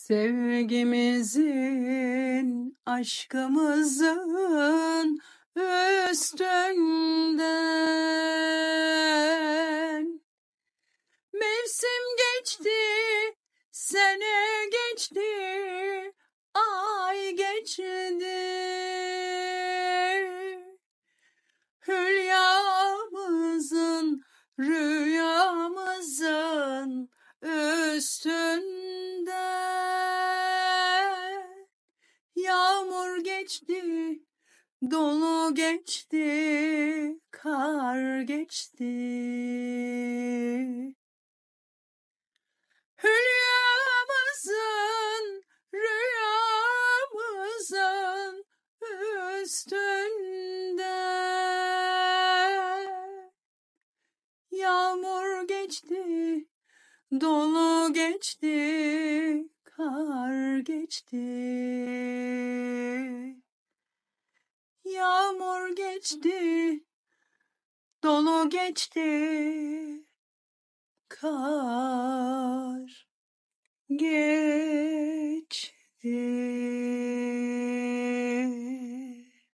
Sevgimizin, aşkımızın üstünden Mevsim geçti, sene geçti, ay geçti Hülyamızın, rüyamızın geçti, dolu geçti, kar geçti. Hülyamızın, rüyamızın üstünde Yağmur geçti, dolu geçti, kar geçti. geçti, dolu geçti, kar gel.